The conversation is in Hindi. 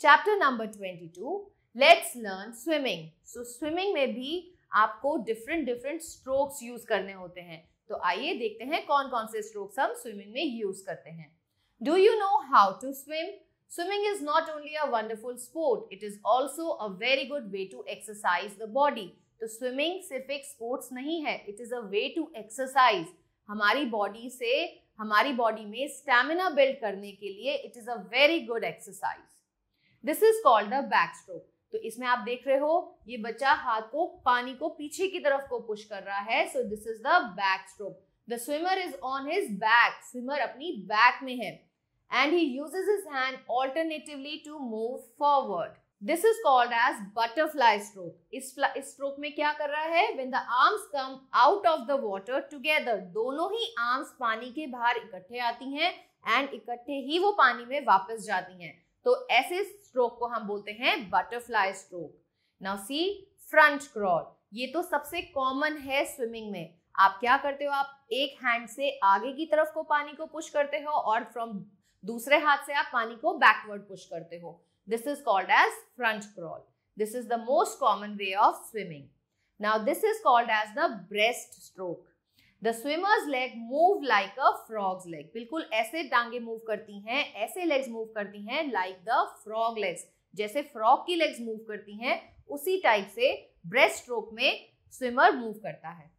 chapter number twenty two let's learn swimming so swimming में भी आपको डिफरेंट डिफरेंट स्ट्रोक्स यूज करने होते हैं तो आइए देखते हैं कौन कौन से स्ट्रोक्स हम स्विमिंग में यूज करते हैं do you know how to swim swimming is not only a wonderful sport it is also a very good way to exercise the body तो स्विमिंग सिर्फ एक स्पोर्ट्स नहीं है it is a way to exercise हमारी बॉडी से हमारी बॉडी में स्टेमिना बिल्ड करने के लिए it is a very good exercise this is called the back stroke तो इसमें आप देख रहे हो ये बच्चा हाथ को पानी को पीछे की तरफ को पुश कर रहा है so this is the back stroke the swimmer is on his back swimmer अपनी बैक में है and he uses his hand alternatively to move forward this is called as butterfly stroke इस स्ट्रोक में क्या कर रहा है when the arms come out of the water together दोनों ही आर्म्स पानी के बाहर इकट्ठे आती हैं एंड इकट्ठे ही वो पानी में वापस जाती हैं तो ऐसे स्ट्रोक को हम बोलते हैं butterfly stroke now see front crawl ये तो सबसे कॉमन है स्विमिंग में आप क्या करते हो आप एक हैंड से आगे की तरफ को पानी को पुश करते हो और फ्रॉम दूसरे हाथ से आप पानी को बैकवर्ड पुश करते हो this is called as front crawl this is the most common way of swimming now this is called as the breast stroke the swimmer's leg move like a frog's leg बिल्कुल ऐसे टांगे मूव करती हैं ऐसे लेग्स मूव करती हैं लाइक द फ्रॉग लेग्स जैसे फ्रॉग की लेग्स मूव करती हैं उसी टाइप से ब्रेस्ट स्ट्रोक में स्विमर मूव करता है